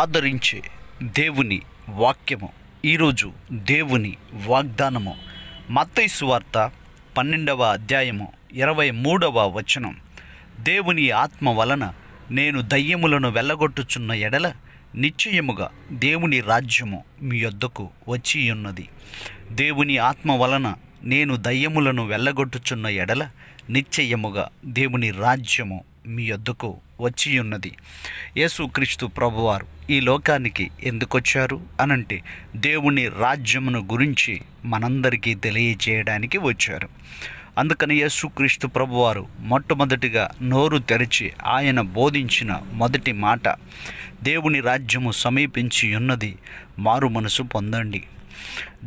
ఆదరించే దేవుని వాక్యము ఈరోజు దేవుని వాగ్దానము మత్తైసు వార్త పన్నెండవ అధ్యాయము ఇరవై మూడవ వచనం దేవుని ఆత్మ వలన నేను దయ్యములను వెళ్ళగొట్టుచున్న ఎడల నిశ్చయముగా దేవుని రాజ్యము మీ యొద్దకు వచ్చి ఉన్నది దేవుని ఆత్మ వలన నేను దయ్యములను వెళ్ళగొట్టుచున్న ఎడల నిశ్చయముగా దేవుని రాజ్యము మీ యొద్దకు వచ్చి ఉన్నది యేసుక్రీస్తు ప్రభువారు ఈ లోకానికి ఎందుకొచ్చారు అనంటే దేవుని రాజ్యమును గురించి మనందరికీ తెలియజేయడానికి వచ్చారు అందుకని యేసుక్రీస్తు ప్రభువారు మొట్టమొదటిగా నోరు తెరిచి ఆయన బోధించిన మొదటి మాట దేవుని రాజ్యము సమీపించి ఉన్నది మారు మనసు పొందండి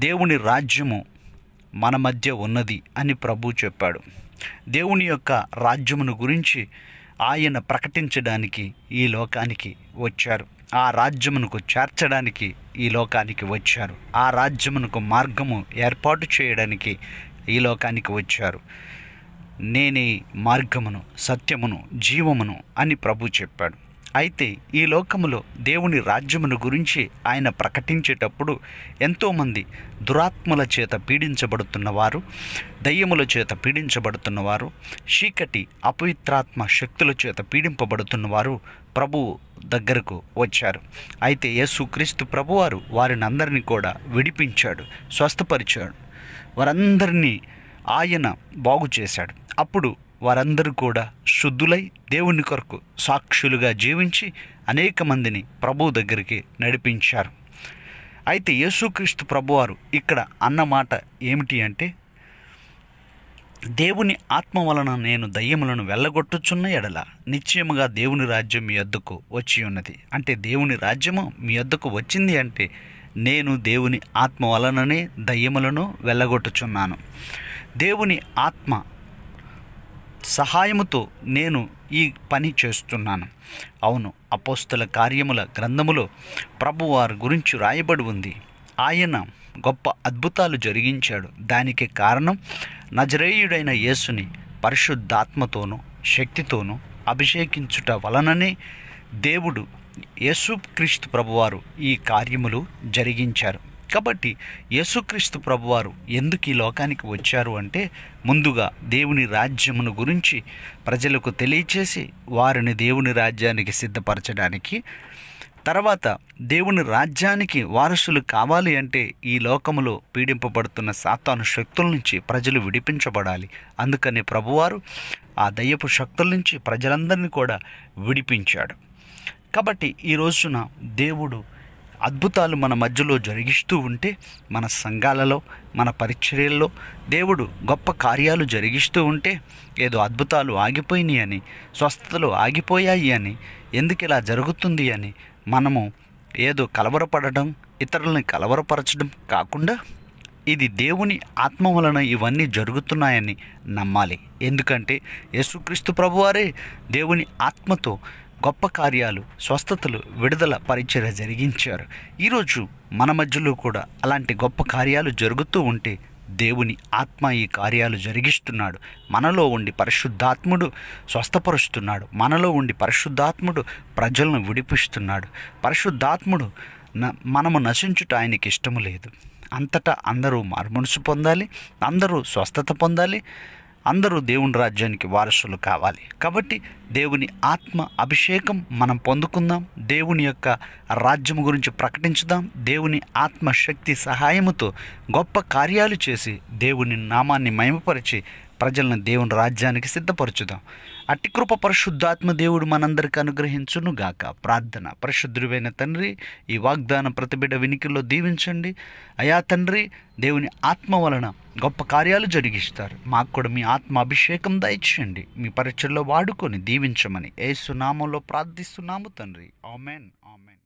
దేవుని రాజ్యము మన మధ్య ఉన్నది అని ప్రభు చెప్పాడు దేవుని యొక్క రాజ్యమును గురించి ఆయన ప్రకటించడానికి ఈ లోకానికి వచ్చారు ఆ రాజ్యమునకు చేర్చడానికి ఈ లోకానికి వచ్చారు ఆ రాజ్యమునకు మార్గము ఏర్పాటు చేయడానికి ఈ లోకానికి వచ్చారు నేనే మార్గమును సత్యమును జీవమును అని ప్రభు చెప్పాడు అయితే ఈ లోకములో దేవుని రాజ్యమును గురించి ఆయన ప్రకటించేటప్పుడు ఎంతోమంది దురాత్మల చేత పీడించబడుతున్నవారు దయ్యముల చేత పీడించబడుతున్నవారు చీకటి అపవిత్రాత్మ శక్తుల చేత పీడింపబడుతున్నవారు ప్రభు దగ్గరకు వచ్చారు అయితే యేసుక్రీస్తు ప్రభువారు వారిని అందరినీ కూడా విడిపించాడు స్వస్థపరిచాడు వారందరినీ ఆయన బాగు చేశాడు అప్పుడు వారందరూ కూడా శుద్ధులై దేవుని కొరకు సాక్షులుగా జీవించి అనేక మందిని ప్రభు దగ్గరికి నడిపించారు అయితే యేసుక్రీస్తు ప్రభువారు ఇక్కడ అన్నమాట ఏమిటి అంటే దేవుని ఆత్మ వలన నేను దయ్యములను వెళ్ళగొట్టుచున్న ఎడల నిశ్చయముగా దేవుని రాజ్యం మీ వద్దకు వచ్చి ఉన్నది అంటే దేవుని రాజ్యము మీ వద్దకు వచ్చింది అంటే నేను దేవుని ఆత్మ వలననే దయ్యములను వెళ్ళగొట్టుచున్నాను దేవుని ఆత్మ సహాయముతో నేను ఈ పని చేస్తున్నాను అవును అపోస్తుల కార్యముల గ్రంథములో ప్రభువారి గురించి రాయబడి ఉంది ఆయన గొప్ప అద్భుతాలు జరిగించాడు దానికి కారణం నజరేయుడైన యేసుని పరిశుద్ధాత్మతోనూ శక్తితోనూ అభిషేకించుట వలననే దేవుడు యేసు క్రీస్తు ప్రభువారు ఈ కార్యములు జరిగించారు కాబట్టి యేసుక్రీస్తు ప్రభువారు ఎందుకు ఈ లోకానికి వచ్చారు అంటే ముందుగా దేవుని రాజ్యమును గురించి ప్రజలకు తెలియచేసి వారిని దేవుని రాజ్యానికి సిద్ధపరచడానికి తర్వాత దేవుని రాజ్యానికి వారసులు కావాలి అంటే ఈ లోకములో పీడింపబడుతున్న సాతాను శక్తుల నుంచి ప్రజలు విడిపించబడాలి అందుకని ప్రభువారు ఆ దయ్యపు శక్తుల నుంచి ప్రజలందరినీ కూడా విడిపించాడు కాబట్టి ఈ రోజున దేవుడు అద్భుతాలు మన మధ్యలో జరిగిస్తూ ఉంటే మన సంఘాలలో మన పరిచర్యల్లో దేవుడు గొప్ప కార్యాలు జరిగిస్తూ ఉంటే ఏదో అద్భుతాలు ఆగిపోయినాయి అని స్వస్థతలు ఆగిపోయాయి అని ఎందుకు ఇలా జరుగుతుంది అని మనము ఏదో కలవరపడడం ఇతరులను కలవరపరచడం కాకుండా ఇది దేవుని ఆత్మ వలన ఇవన్నీ జరుగుతున్నాయని నమ్మాలి ఎందుకంటే యేసుక్రీస్తు ప్రభువారే దేవుని ఆత్మతో గొప్ప కార్యాలు స్వస్థతలు విడుదల పరిచర్య జరిగించారు ఈరోజు మన మధ్యలో కూడా అలాంటి గొప్ప కార్యాలు జరుగుతూ ఉంటే దేవుని ఆత్మ ఈ కార్యాలు జరిగిస్తున్నాడు మనలో ఉండి పరిశుద్ధాత్ముడు స్వస్థపరుస్తున్నాడు మనలో ఉండి పరిశుద్ధాత్ముడు ప్రజలను విడిపిస్తున్నాడు పరిశుద్ధాత్ముడు మనము నశించుట ఆయనకి ఇష్టము లేదు అంతటా అందరూ మార్మనుసు పొందాలి అందరూ స్వస్థత పొందాలి అందరూ దేవుని రాజ్యానికి వారసులు కావాలి కాబట్టి దేవుని ఆత్మ అభిషేకం మనం పొందుకుందాం దేవుని యొక్క రాజ్యం గురించి ప్రకటించుదాం దేవుని ఆత్మ శక్తి సహాయముతో గొప్ప కార్యాలు చేసి దేవుని నామాన్ని మయమపరిచి ప్రజలను దేవుని రాజ్యానికి సిద్ధపరచుదాం అటికృప పరిశుద్ధాత్మ దేవుడు మనందరికి అనుగ్రహించును గాక ప్రార్థన పరిశుద్ధుడైన తండ్రి ఈ వాగ్దాన ప్రతిబిడ్డ వినికిల్లో దీవించండి అయా తండ్రి దేవుని ఆత్మ వలన గొప్ప కార్యాలు జరిగిస్తారు మాకు కూడా మీ ఆత్మ అభిషేకం దయచేయండి మీ పరీక్షల్లో వాడుకొని దీవించమని ఏసునామంలో ప్రార్థిస్తున్నాము తండ్రి ఆమెన్ ఆమెన్